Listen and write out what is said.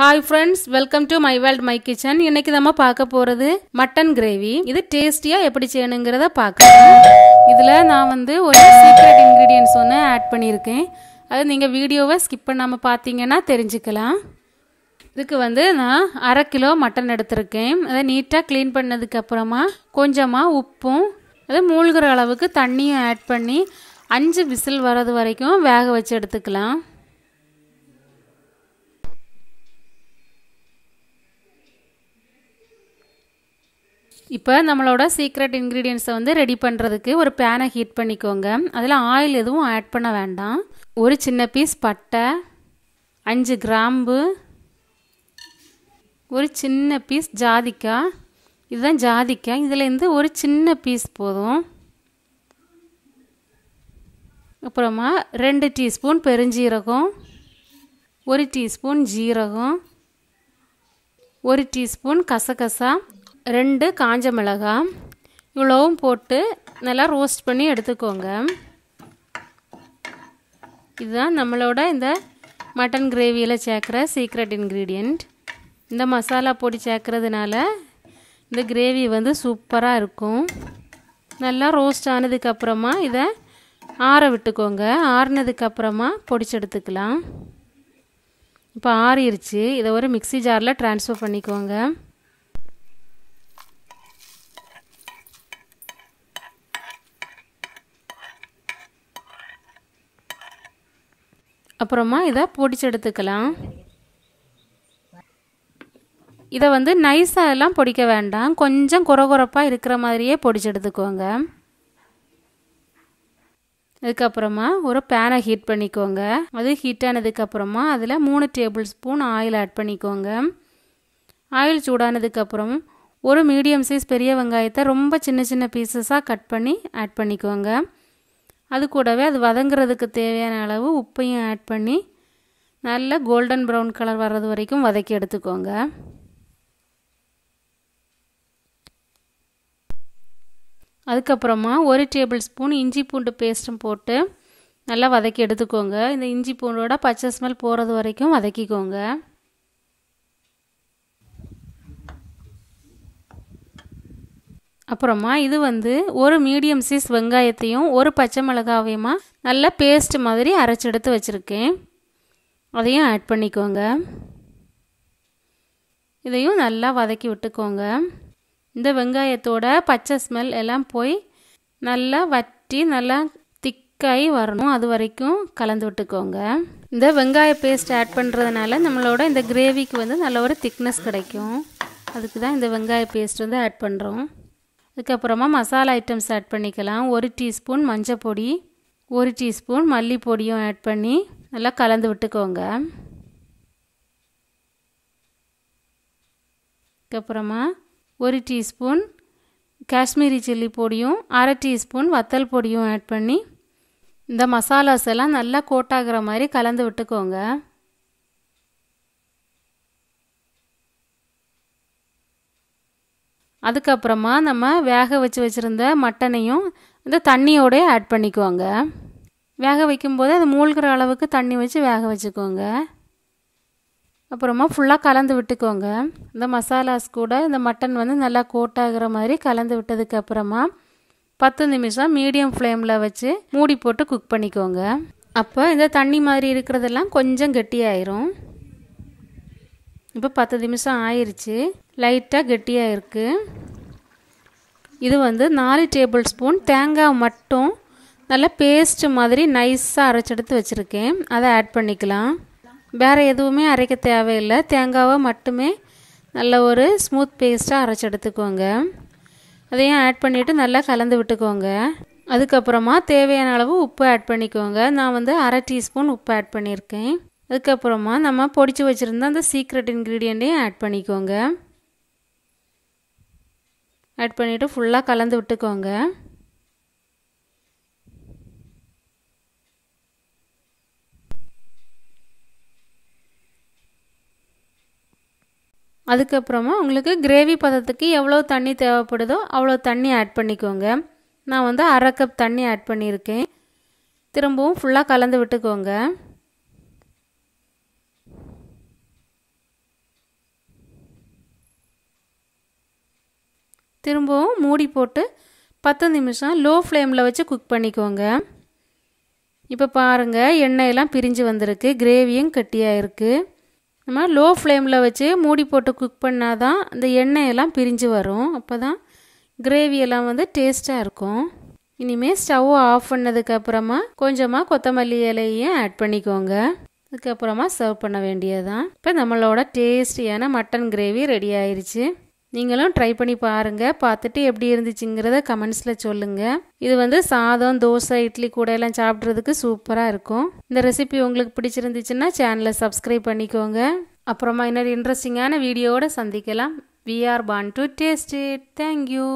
hi friends welcome to my world my kitchen இன்னைக்கு நம்ம பார்க்க போகிறது மட்டன் கிரேவி இது டேஸ்டியாக எப்படி செய்யணுங்கிறத பார்க்கலாம் இதில் நான் வந்து ஒரு சீக்ரெட் இன்க்ரீடியன்ஸ் ஒன்று ஆட் பண்ணியிருக்கேன் அது நீங்கள் வீடியோவை ஸ்கிப் பண்ணாமல் பார்த்தீங்கன்னா தெரிஞ்சுக்கலாம் இதுக்கு வந்து நான் அரை கிலோ மட்டன் எடுத்திருக்கேன் அதை நீட்டாக க்ளீன் பண்ணதுக்கப்புறமா கொஞ்சமாக உப்பும் அது மூழ்கிற அளவுக்கு தண்ணியும் ஆட் பண்ணி அஞ்சு விசில் வர்றது வரைக்கும் வேக வச்சு எடுத்துக்கலாம் இப்போ நம்மளோட சீக்ரெட் இன்க்ரீடியன்ஸை வந்து ரெடி பண்ணுறதுக்கு ஒரு பேனை ஹீட் பண்ணிக்கோங்க அதில் ஆயில் எதுவும் ஆட் பண்ண வேண்டாம் ஒரு சின்ன பீஸ் பட்டை அஞ்சு கிராம்பு ஒரு சின்ன பீஸ் ஜாதிக்காய் இதுதான் ஜாதிக்காய் இதுலேருந்து ஒரு சின்ன பீஸ் போதும் அப்புறமா ரெண்டு டீஸ்பூன் பெருஞ்சீரகம் ஒரு டீஸ்பூன் ஜீரகம் ஒரு டீஸ்பூன் கசகசா ரெண்டு காஞ்ச மிளகா இவ்வளவும் போட்டு நல்லா ரோஸ்ட் பண்ணி எடுத்துக்கோங்க இதுதான் நம்மளோட இந்த மட்டன் கிரேவியில் சேர்க்குற சீக்ரெட் இன்க்ரீடியண்ட் இந்த மசாலா பொடி சேர்க்குறதுனால இந்த கிரேவி வந்து சூப்பராக இருக்கும் நல்லா ரோஸ்ட் ஆனதுக்கப்புறமா இதை ஆற விட்டுக்கோங்க ஆறினதுக்கப்புறமா பொடிச்சு எடுத்துக்கலாம் இப்போ ஆறிடுச்சு இதை ஒரு மிக்சி ஜாரில் ட்ரான்ஸ்ஃபர் பண்ணிக்கோங்க அப்புறமா இதை பொடிச்சு எடுத்துக்கலாம் இதை வந்து நைஸாக எல்லாம் பொடிக்க வேண்டாம் கொஞ்சம் குறகுறப்பாக இருக்கிற மாதிரியே பொடிச்சு எடுத்துக்கோங்க அதுக்கப்புறமா ஒரு பேனை ஹீட் பண்ணிக்கோங்க அது ஹீட் ஆனதுக்கப்புறமா அதில் மூணு டேபிள் ஸ்பூன் ஆயில் ஆட் பண்ணிக்கோங்க ஆயில் சூடானதுக்கப்புறம் ஒரு மீடியம் சைஸ் பெரிய வெங்காயத்தை ரொம்ப சின்ன சின்ன பீசஸாக கட் பண்ணி ஆட் பண்ணிக்கோங்க அது கூடவே அது வதங்குறதுக்கு தேவையான அளவு உப்பையும் ஆட் பண்ணி நல்ல கோல்டன் ப்ரௌன் கலர் வர்றது வரைக்கும் வதக்கி எடுத்துக்கோங்க அதுக்கப்புறமா ஒரு டேபிள் ஸ்பூன் இஞ்சி பூண்டு பேஸ்ட்டும் போட்டு நல்லா வதக்கி எடுத்துக்கோங்க இந்த இஞ்சி பூண்டோட பச்சை ஸ்மெல் போகிறது வரைக்கும் வதக்கிக்கோங்க அப்புறமா இது வந்து ஒரு மீடியம் சைஸ் வெங்காயத்தையும் ஒரு பச்சை மிளகாவையுமா நல்லா பேஸ்ட் மாதிரி அரைச்செடுத்து வச்சுருக்கேன் அதையும் ஆட் பண்ணிக்கோங்க இதையும் நல்லா வதக்கி விட்டுக்கோங்க இந்த வெங்காயத்தோட பச்சை ஸ்மெல் எல்லாம் போய் நல்லா வட்டி நல்லா திக்காகி வரணும் அது வரைக்கும் கலந்து விட்டுக்கோங்க இந்த வெங்காய பேஸ்ட் ஆட் பண்ணுறதுனால நம்மளோட இந்த கிரேவிக்கு வந்து நல்ல ஒரு திக்னஸ் கிடைக்கும் அதுக்கு தான் இந்த வெங்காய பேஸ்ட் வந்து ஆட் பண்ணுறோம் இதுக்கப்புறமா மசாலா ஐட்டம்ஸ் ஆட் பண்ணிக்கலாம் ஒரு டீஸ்பூன் மஞ்சள் பொடி ஒரு டீஸ்பூன் மல்லிப்பொடியும் ஆட் பண்ணி நல்லா கலந்து விட்டுக்கோங்க அதுக்கப்புறமா ஒரு டீஸ்பூன் காஷ்மீரி சில்லி பொடியும் அரை டீஸ்பூன் வத்தல் பொடியும் ஆட் பண்ணி இந்த மசாலாஸ் எல்லாம் நல்லா கோட்டாகிற மாதிரி கலந்து விட்டுக்கோங்க அதுக்கப்புறமா நம்ம வேக வச்சு வச்சுருந்த மட்டனையும் இந்த தண்ணியோடய ஆட் பண்ணிக்குவாங்க வேக வைக்கும்போது அது மூழ்கிற அளவுக்கு தண்ணி வச்சு வேக வச்சுக்கோங்க அப்புறமா ஃபுல்லாக கலந்து விட்டுக்கோங்க இந்த மசாலாஸ் கூட இந்த மட்டன் வந்து நல்லா கோட்டாகிற மாதிரி கலந்து விட்டதுக்கு அப்புறமா பத்து நிமிஷம் மீடியம் ஃப்ளேமில் வச்சு மூடி போட்டு குக் பண்ணிக்கோங்க அப்போ இந்த தண்ணி மாதிரி இருக்கிறதெல்லாம் கொஞ்சம் கெட்டியாயிரும் இப்போ பத்து நிமிஷம் ஆயிடுச்சு லைட்டாக கெட்டியாக இருக்குது இது வந்து நாலு டேபிள் ஸ்பூன் தேங்காய் மட்டும் நல்லா பேஸ்ட் மாதிரி நைஸாக அரைச்செடுத்து வச்சுருக்கேன் அதை ஆட் பண்ணிக்கலாம் வேறு எதுவுமே அரைக்க தேவையில்லை தேங்காவை மட்டுமே நல்ல ஒரு ஸ்மூத் பேஸ்ட்டாக அரைச்சி எடுத்துக்கோங்க அதையும் ஆட் பண்ணிவிட்டு நல்லா கலந்து விட்டுக்கோங்க அதுக்கப்புறமா தேவையான அளவு உப்பு ஆட் பண்ணிக்கோங்க நான் வந்து அரை டீஸ்பூன் உப்பு ஆட் பண்ணியிருக்கேன் அதுக்கப்புறமா நம்ம பொடிச்சு வச்சுருந்த அந்த சீக்ரெட் இன்க்ரீடியண்ட்டையும் ஆட் பண்ணிக்கோங்க ஆட் பண்ணிவிட்டு ஃபுல்லாக கலந்து விட்டுக்கோங்க அதுக்கப்புறமா உங்களுக்கு கிரேவி பதத்துக்கு எவ்வளோ தண்ணி தேவைப்படுதோ அவ்வளோ தண்ணி ஆட் பண்ணிக்கோங்க நான் வந்து அரை கப் தண்ணி ஆட் பண்ணியிருக்கேன் திரும்பவும் ஃபுல்லாக கலந்து விட்டுக்கோங்க திரும்பவும் மூடி போட்டு பத்து நிமிஷம் லோ ஃப்ளேமில் வச்சு குக் பண்ணிக்கோங்க இப்போ பாருங்கள் எண்ணெயெல்லாம் பிரிஞ்சு வந்திருக்கு கிரேவியும் கட்டியாக இருக்குது நம்ம லோ ஃப்ளேமில் வச்சு மூடி போட்டு குக் பண்ணால் தான் இந்த எண்ணெயெல்லாம் பிரிஞ்சு வரும் அப்போ தான் கிரேவியெல்லாம் வந்து டேஸ்ட்டாக இருக்கும் இனிமேல் ஸ்டவ் ஆஃப் பண்ணதுக்கப்புறமா கொஞ்சமாக கொத்தமல்லி இலையையும் ஆட் பண்ணிக்கோங்க அதுக்கப்புறமா சர்வ் பண்ண தான் இப்போ நம்மளோட டேஸ்டியான மட்டன் கிரேவி ரெடி ஆயிடுச்சு நீங்களும் ட்ரை பண்ணி பாருங்கள் பார்த்துட்டு எப்படி இருந்துச்சுங்கிறத கமெண்ட்ஸில் சொல்லுங்கள் இது வந்து சாதம் தோசை இட்லி கூட எல்லாம் சாப்பிட்றதுக்கு சூப்பராக இருக்கும் இந்த ரெசிபி உங்களுக்கு பிடிச்சிருந்துச்சுன்னா சேனலை சப்ஸ்கிரைப் பண்ணிக்கோங்க அப்புறமா இன்னொரு இன்ட்ரெஸ்டிங்கான வீடியோவோட சந்திக்கலாம் we are born to taste it thank you